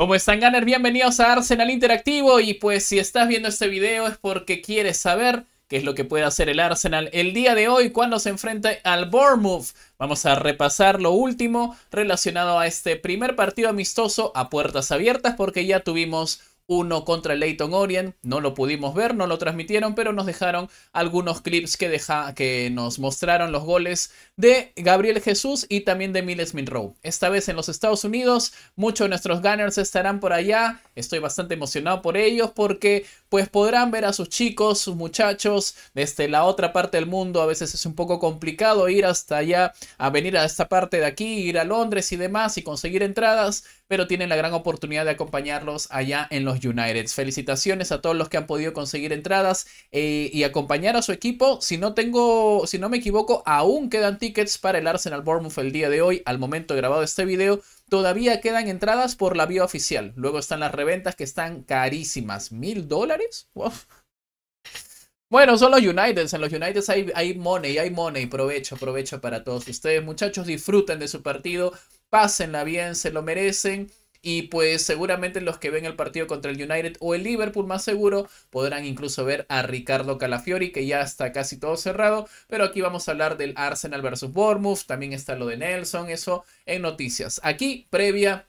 ¿Cómo están, Gunner? Bienvenidos a Arsenal Interactivo. Y pues, si estás viendo este video es porque quieres saber qué es lo que puede hacer el Arsenal el día de hoy cuando se enfrenta al Bournemouth. Vamos a repasar lo último relacionado a este primer partido amistoso a puertas abiertas porque ya tuvimos uno contra el Leighton Orient. No lo pudimos ver, no lo transmitieron, pero nos dejaron algunos clips que, nos mostraron los goles de Gabriel Jesús y también de Miles Monroe. Esta vez en los Estados Unidos, muchos de nuestros Gunners estarán por allá. Estoy bastante emocionado por ellos porque pues podrán ver a sus chicos, sus muchachos desde la otra parte del mundo. A veces es un poco complicado ir hasta allá, a venir a esta parte de aquí, ir a Londres y demás y conseguir entradas pero tienen la gran oportunidad de acompañarlos allá en los United. Felicitaciones a todos los que han podido conseguir entradas eh, y acompañar a su equipo. Si no tengo, si no me equivoco, aún quedan tickets para el Arsenal Bournemouth el día de hoy, al momento grabado este video. Todavía quedan entradas por la vía oficial. Luego están las reventas que están carísimas. ¿Mil dólares? Bueno, son los Uniteds. En los Uniteds hay, hay money, hay money. Provecho, provecho para todos ustedes. Muchachos, disfruten de su partido pásenla bien, se lo merecen. Y pues seguramente los que ven el partido contra el United o el Liverpool más seguro podrán incluso ver a Ricardo Calafiori que ya está casi todo cerrado. Pero aquí vamos a hablar del Arsenal versus Bournemouth, también está lo de Nelson, eso en noticias. Aquí previa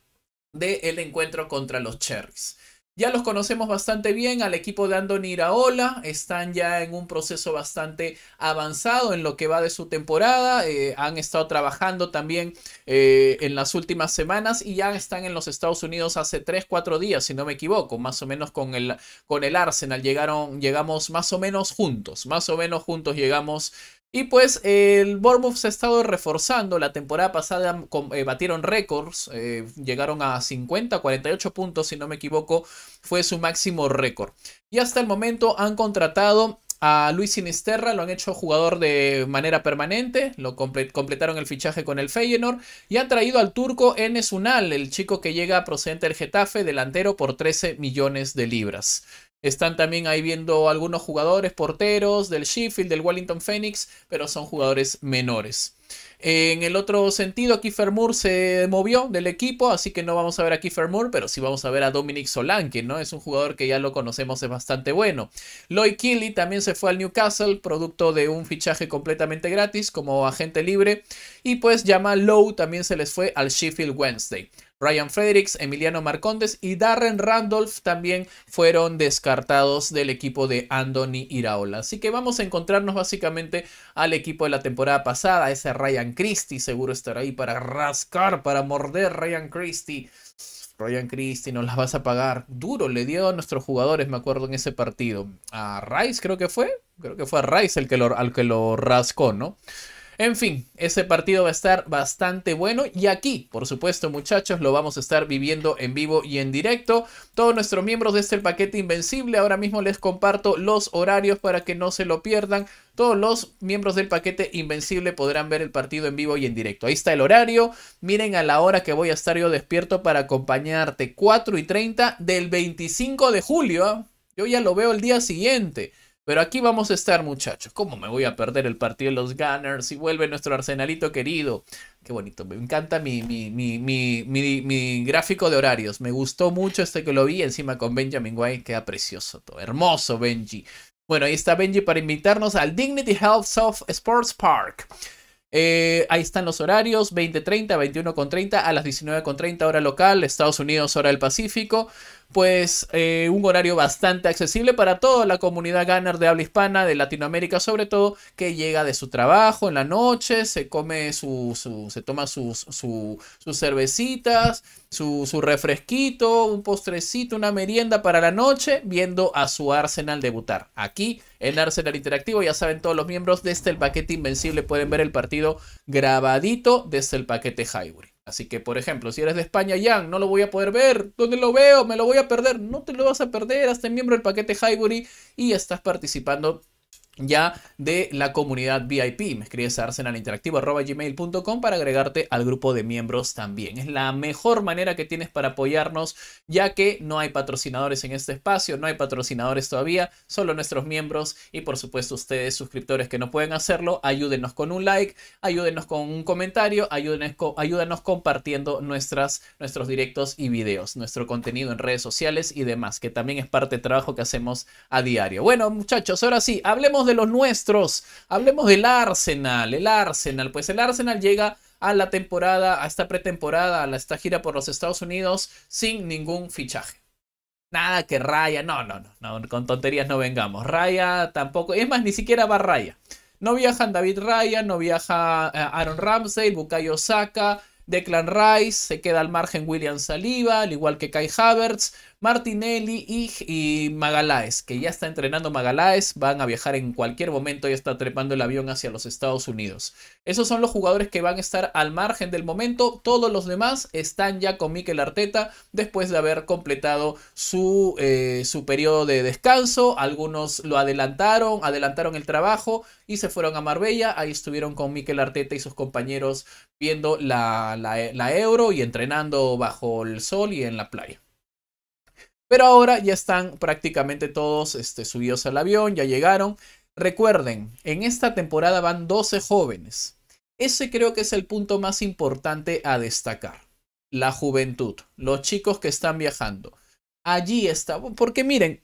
del encuentro contra los Cherries. Ya los conocemos bastante bien al equipo de Andoni Iraola, están ya en un proceso bastante avanzado en lo que va de su temporada, eh, han estado trabajando también eh, en las últimas semanas y ya están en los Estados Unidos hace 3, 4 días, si no me equivoco, más o menos con el, con el Arsenal, Llegaron, llegamos más o menos juntos, más o menos juntos llegamos y pues el Bournemouth se ha estado reforzando. La temporada pasada eh, batieron récords, eh, llegaron a 50, 48 puntos, si no me equivoco, fue su máximo récord. Y hasta el momento han contratado a Luis Sinisterra, lo han hecho jugador de manera permanente, lo completaron el fichaje con el Feyenoord y han traído al turco Enes Unal, el chico que llega procedente del Getafe, delantero por 13 millones de libras. Están también ahí viendo algunos jugadores, porteros del Sheffield, del Wellington Phoenix, pero son jugadores menores. En el otro sentido, Kiefer Moore se movió del equipo, así que no vamos a ver a Kiefer Moore, pero sí vamos a ver a Dominic Solanke, ¿no? Es un jugador que ya lo conocemos, es bastante bueno. Lloyd Kelly también se fue al Newcastle, producto de un fichaje completamente gratis como agente libre. Y pues Jamal Lowe también se les fue al Sheffield Wednesday. Ryan Fredericks, Emiliano Marcondes y Darren Randolph también fueron descartados del equipo de Andoni Iraola. Así que vamos a encontrarnos básicamente al equipo de la temporada pasada, ese Ryan Christie seguro estará ahí para rascar, para morder Ryan Christie. Ryan Christie, nos las vas a pagar. Duro le dio a nuestros jugadores, me acuerdo, en ese partido. A Rice creo que fue. Creo que fue a Rice el que al que lo rascó, ¿no? En fin, ese partido va a estar bastante bueno y aquí, por supuesto muchachos, lo vamos a estar viviendo en vivo y en directo. Todos nuestros miembros de este paquete invencible, ahora mismo les comparto los horarios para que no se lo pierdan. Todos los miembros del paquete Invencible podrán ver el partido en vivo y en directo. Ahí está el horario. Miren a la hora que voy a estar yo despierto para acompañarte. 4 y 30 del 25 de julio. ¿ah? Yo ya lo veo el día siguiente. Pero aquí vamos a estar, muchachos. ¿Cómo me voy a perder el partido de los Gunners? Y vuelve nuestro arsenalito querido. Qué bonito. Me encanta mi, mi, mi, gráfico de horarios. Me gustó mucho este que lo vi. Encima con Benjamin White queda precioso todo. Hermoso, Benji. Bueno, ahí está Benji para invitarnos al Dignity Health Soft Sports Park. Eh, ahí están los horarios, 20.30, 21.30 a las 19.30 hora local, Estados Unidos hora del Pacífico pues eh, un horario bastante accesible para toda la comunidad ganar de habla hispana, de Latinoamérica sobre todo, que llega de su trabajo en la noche, se come su, se toma sus, sus cervecitas, su, su, refresquito, un postrecito, una merienda para la noche, viendo a su Arsenal debutar. Aquí en Arsenal Interactivo, ya saben, todos los miembros desde este el paquete Invencible pueden ver el partido grabadito desde el paquete Highbury. Así que, por ejemplo, si eres de España, Jan, no lo voy a poder ver. ¿Dónde lo veo? Me lo voy a perder. No te lo vas a perder. Hazte miembro del paquete Highbury y estás participando ya de la comunidad VIP. Me escribes a arsenalinteractivo.gmail.com para agregarte al grupo de miembros también. Es la mejor manera que tienes para apoyarnos, ya que no hay patrocinadores en este espacio, no hay patrocinadores todavía, solo nuestros miembros y por supuesto ustedes, suscriptores que no pueden hacerlo, ayúdenos con un like, ayúdenos con un comentario, ayúdenos, compartiendo nuestros directos y videos, nuestro contenido en redes sociales y demás, que también es parte del trabajo que hacemos a diario. Bueno, muchachos, ahora sí, hablemos de de los nuestros, hablemos del Arsenal, el Arsenal, pues el Arsenal llega a la temporada, a esta pretemporada, a esta gira por los Estados Unidos sin ningún fichaje. Nada que Raya, no, no, no, con tonterías no vengamos. Raya tampoco, es más, ni siquiera va Raya. No viajan David Raya, no viaja eh, Aaron Ramsey, Bukayo Saka, Declan Rice, se queda al margen William Saliba, al igual que Kai Havertz. Martinelli y, y que ya está entrenando Magalaes van a viajar en cualquier momento, ya está trepando el avión hacia los Estados Unidos. Esos son los jugadores que van a estar al margen del momento, todos los demás están ya con Mikel Arteta después de haber completado su, eh, su periodo de descanso, algunos lo adelantaron, adelantaron el trabajo y se fueron a Marbella, ahí estuvieron con Mikel Arteta y sus compañeros viendo la, la euro y entrenando bajo el sol y en la playa. Pero ahora ya están prácticamente todos este, subidos al avión, ya llegaron. Recuerden, en esta temporada van 12 jóvenes. Ese creo que es el punto más importante a destacar. La juventud, los chicos que están viajando. Allí está, porque miren,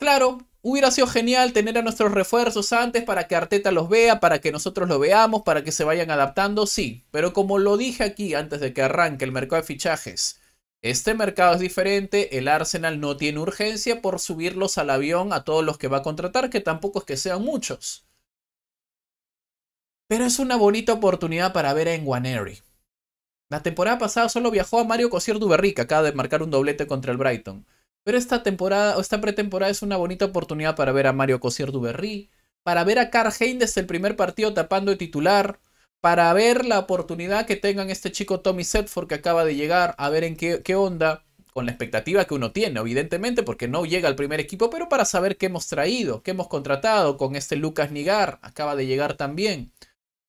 claro, hubiera sido genial tener a nuestros refuerzos antes para que Arteta los vea, para que nosotros los veamos, para que se vayan adaptando, sí. Pero como lo dije aquí antes de que arranque el mercado de fichajes, este mercado es diferente, el Arsenal no tiene urgencia por subirlos al avión a todos los que va a contratar, que tampoco es que sean muchos. Pero es una bonita oportunidad para ver a Enguaneri. La temporada pasada solo viajó a Mario Cosier que acaba de marcar un doblete contra el Brighton. Pero esta temporada o esta pretemporada es una bonita oportunidad para ver a Mario Cosier Duberry, para ver a Carl Hein desde el primer partido tapando de titular, para ver la oportunidad que tengan este chico Tommy Setford que acaba de llegar, a ver en qué, onda, con la expectativa que uno tiene, evidentemente, porque no llega al primer equipo, pero para saber qué hemos traído, qué hemos contratado con este Lucas Nigar, acaba de llegar también,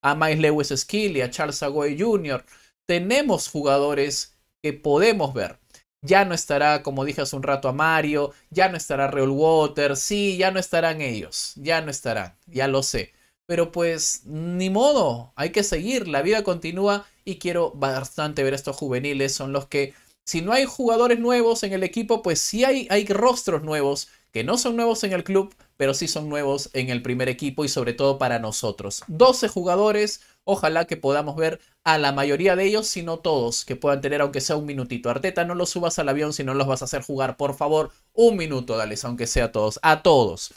a Miles Lewis y a Charles Agoy Jr. Tenemos jugadores que podemos ver. Ya no estará, como dije hace un rato, a Mario, ya no estará Real Water, sí, ya no estarán ellos, ya no estarán, ya lo sé. Pero pues ni modo, hay que seguir, la vida continúa y quiero bastante ver estos juveniles, son los que si no hay jugadores nuevos en el equipo, pues sí hay, hay rostros nuevos que no son nuevos en el club, pero sí son nuevos en el primer equipo y sobre todo para nosotros. 12 jugadores, ojalá que podamos ver a la mayoría de ellos, si no todos, que puedan tener aunque sea un minutito. Arteta, no los subas al avión si no los vas a hacer jugar, por favor, un minuto, dale, aunque sea a todos, a todos.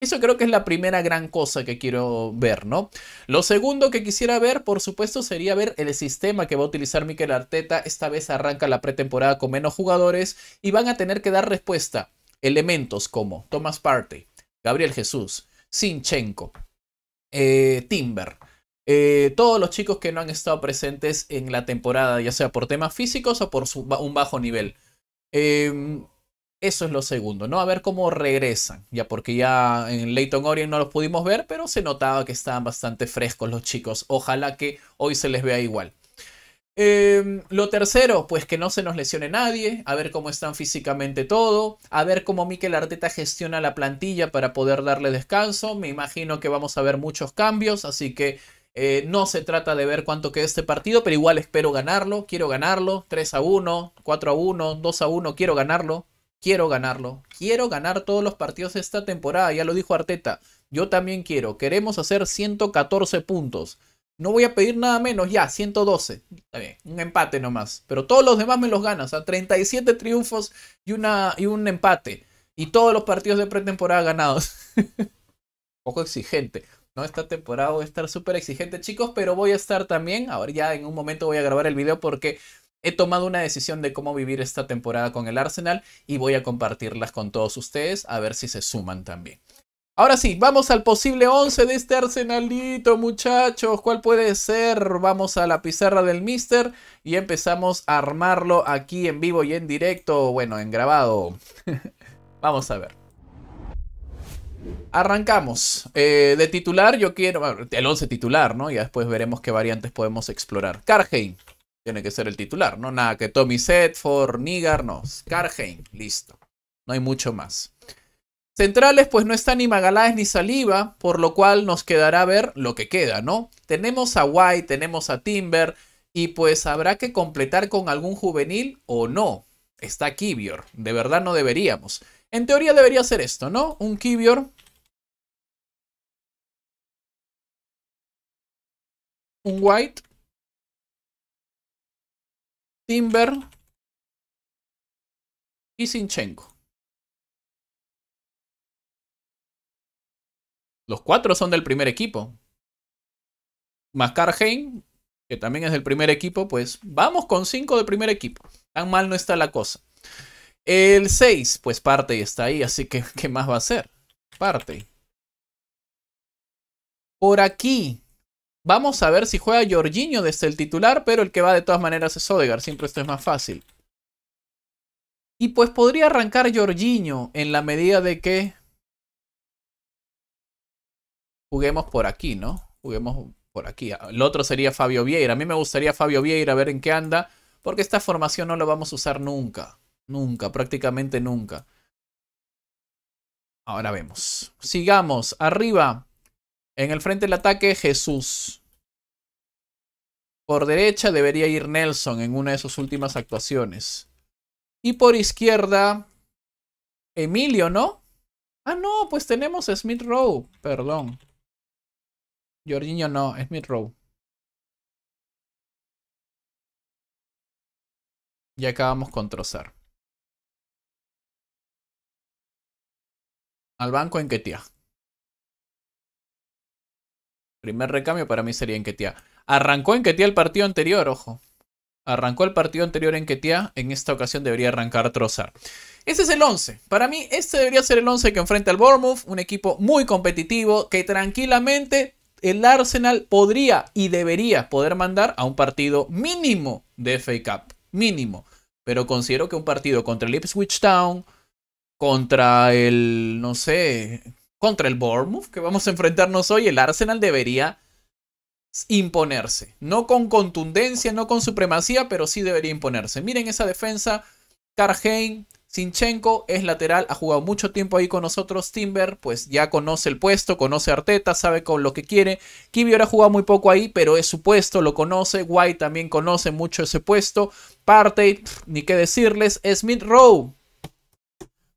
Eso creo que es la primera gran cosa que quiero ver, ¿no? Lo segundo que quisiera ver, por supuesto, sería ver el sistema que va a utilizar Mikel Arteta. Esta vez arranca la pretemporada con menos jugadores y van a tener que dar respuesta. Elementos como Thomas Partey, Gabriel Jesús, Sinchenko, eh, Timber. Eh, todos los chicos que no han estado presentes en la temporada, ya sea por temas físicos o por un bajo nivel. Eh, eso es lo segundo, ¿no? A ver cómo regresan, ya porque ya en Leighton Orient no los pudimos ver, pero se notaba que estaban bastante frescos los chicos. Ojalá que hoy se les vea igual. Em, lo tercero, pues que no se nos lesione nadie, a ver cómo están físicamente todo, a ver cómo Mikel Arteta gestiona la plantilla para poder darle descanso. Me imagino que vamos a ver muchos cambios, así que eh, no se trata de ver cuánto queda este partido, pero igual espero ganarlo, quiero ganarlo, 3 a 1, 4 a 1, 2 a 1, quiero ganarlo, quiero ganarlo, quiero ganar todos los partidos de esta temporada, ya lo dijo Arteta, yo también quiero, queremos hacer 114 puntos. No voy a pedir nada menos, ya, 112. Está bien, un empate nomás. Pero todos los demás me los ganas. O a 37 triunfos y, y un empate. Y todos los partidos de pretemporada ganados. Poco exigente. No, esta temporada voy a estar súper exigente, chicos, pero voy a estar también. Ahora ya en un momento voy a grabar el video porque He tomado una decisión de cómo vivir esta temporada con el Arsenal y voy a compartirlas con todos ustedes a ver si se suman también. Ahora sí, vamos al posible 11 de este arsenalito, muchachos. ¿Cuál puede ser? Vamos a la pizarra del Mister y empezamos a armarlo aquí en vivo y en directo, bueno, en grabado. vamos a ver. Arrancamos. Eh, de titular yo quiero... El 11 titular, ¿no? Ya después veremos qué variantes podemos explorar. Carheim, tiene que ser el titular, ¿no? Nada que Tommy Setford, Nigar, no. Scarheim, listo. No hay mucho más. Centrales, pues no está ni Magaláes ni Saliva, por lo cual nos quedará ver lo que queda, ¿no? Tenemos a White, tenemos a Timber, y pues habrá que completar con algún juvenil o no. Está Kibior. de verdad no deberíamos. En teoría debería ser esto, ¿no? Un Kibior. Un White. Timber y Sinchenko. Los cuatro son del primer equipo. Mascarheim, que también es del primer equipo, pues vamos con cinco del primer equipo. Tan mal no está la cosa. El 6, pues parte y está ahí, así que ¿qué más va a hacer? Parte. Por aquí, Vamos a ver si juega Jorginho desde el titular, pero el que va de todas maneras es Odegar. siempre esto es más fácil. Y pues podría arrancar Jorginho en la medida de que juguemos por aquí, ¿no? Juguemos por aquí. El otro sería Fabio Vieira. A mí me gustaría Fabio Vieira a ver en qué anda, porque esta formación no lo vamos a usar nunca. Nunca, prácticamente nunca. Ahora vemos. Sigamos. Arriba. En el frente del ataque, Jesús. Por derecha debería ir Nelson en una de sus últimas actuaciones. Y por izquierda, Emilio, ¿no? Ah, no, pues tenemos a Smith Rowe. Perdón. Jorginho no, Smith Rowe. Y acabamos con Trozar. Al banco en tía. Primer recambio para mí sería en Ketia. Arrancó en Ketia el partido anterior, ojo. Arrancó el partido anterior en Ketia. En esta ocasión debería arrancar Trozar. Ese es el 11. Para mí, este debería ser el 11 que enfrenta al Bournemouth. Un equipo muy competitivo que tranquilamente el Arsenal podría y debería poder mandar a un partido mínimo de FA Cup. Mínimo. Pero considero que un partido contra el Ipswich Town, contra el, no sé, contra el Bournemouth que vamos a enfrentarnos hoy, el Arsenal debería imponerse. No con contundencia, no con supremacía, pero sí debería imponerse. Miren esa defensa. Karheim, Sinchenko es lateral, ha jugado mucho tiempo ahí con nosotros. Timber, pues ya conoce el puesto, conoce a Arteta, sabe con lo que quiere. Kivior ha jugado muy poco ahí, pero es su puesto, lo conoce. White también conoce mucho ese puesto. Partey, ni qué decirles. Smith Rowe,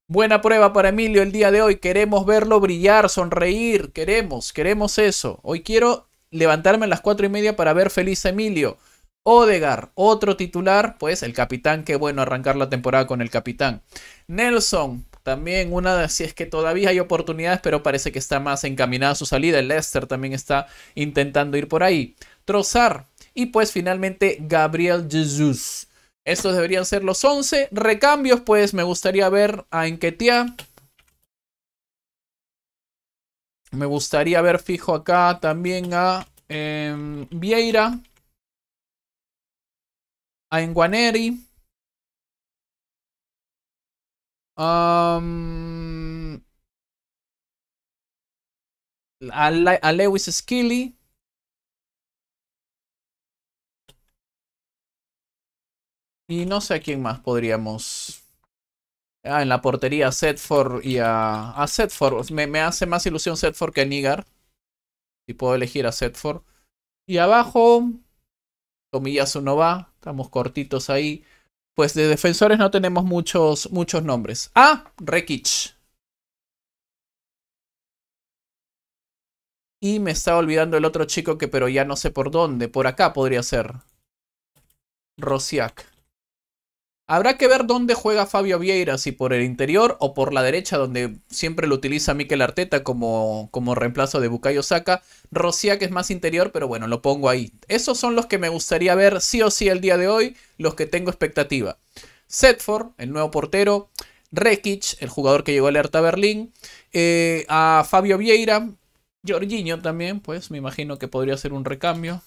Buena prueba para Emilio el día de hoy. Queremos verlo brillar, sonreír. Queremos, queremos eso. Hoy quiero levantarme a las cuatro y media para ver feliz Emilio. Odegar, otro titular, pues el capitán, qué bueno arrancar la temporada con el capitán. Nelson, también una de, si es que todavía hay oportunidades, pero parece que está más encaminada su salida. El Leicester también está intentando ir por ahí. Trozar, y pues finalmente Gabriel Jesus. Estos deberían ser los 11 recambios, pues me gustaría ver a Enquetia. Me gustaría ver fijo acá también a em, Vieira. A Enguaneri. a, a Lewis Skilly. Y no sé a quién más podríamos... Ah, en la portería, Setford y a, a Setford. Me, hace más ilusión Setford que Nigar. Si puedo elegir a Setford. Y abajo, Tomiyasu no va. Estamos cortitos ahí. Pues de defensores no tenemos muchos, muchos nombres. Ah, Rekich. Y me estaba olvidando el otro chico que, pero ya no sé por dónde. Por acá podría ser. Rosiak. Habrá que ver dónde juega Fabio Vieira, si por el interior o por la derecha, donde siempre lo utiliza Mikel Arteta como, como reemplazo de Bukayo Saka. Rocía, que es más interior, pero bueno, lo pongo ahí. Esos son los que me gustaría ver sí o sí el día de hoy, los que tengo expectativa. Setford, el nuevo portero. Rekic, el jugador que llegó alerta a Berlín. Eh, a Fabio Vieira. Jorginho también, pues me imagino que podría ser un recambio.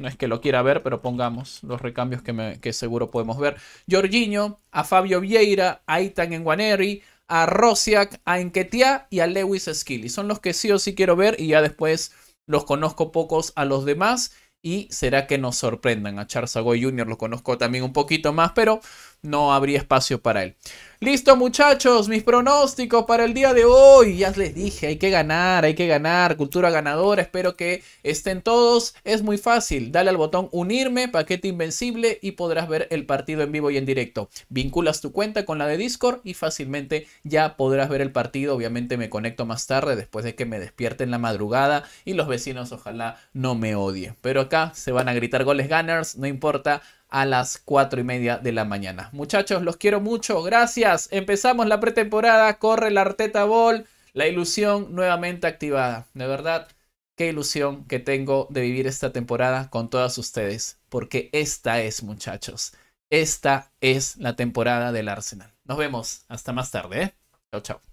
No es que lo quiera ver, pero pongamos los recambios que, seguro podemos ver. Jorginho, a Fabio Vieira, a Itan Guaneri a Rosiak, a Enquetia y a Lewis Skilly. Son los que sí o sí quiero ver y ya después los conozco pocos a los demás. Y será que nos sorprendan. A Charles Agoy Jr. lo conozco también un poquito más, pero no habría espacio para él. Listo muchachos, mis pronósticos para el día de hoy. Ya les dije, hay que ganar, hay que ganar, cultura ganadora. Espero que estén todos. Es muy fácil, dale al botón unirme, paquete invencible y podrás ver el partido en vivo y en directo. Vinculas tu cuenta con la de Discord y fácilmente ya podrás ver el partido. Obviamente me conecto más tarde después de que me despierte en la madrugada y los vecinos ojalá no me odien. Pero acá se van a gritar goles ganers, no importa a las 4 y media de la mañana. Muchachos, los quiero mucho. Gracias. Empezamos la pretemporada. Corre la Arteta Ball. La ilusión nuevamente activada. De verdad, qué ilusión que tengo de vivir esta temporada con todas ustedes. Porque esta es, muchachos. Esta es la temporada del Arsenal. Nos vemos. Hasta más tarde. ¿eh? Chao, chao.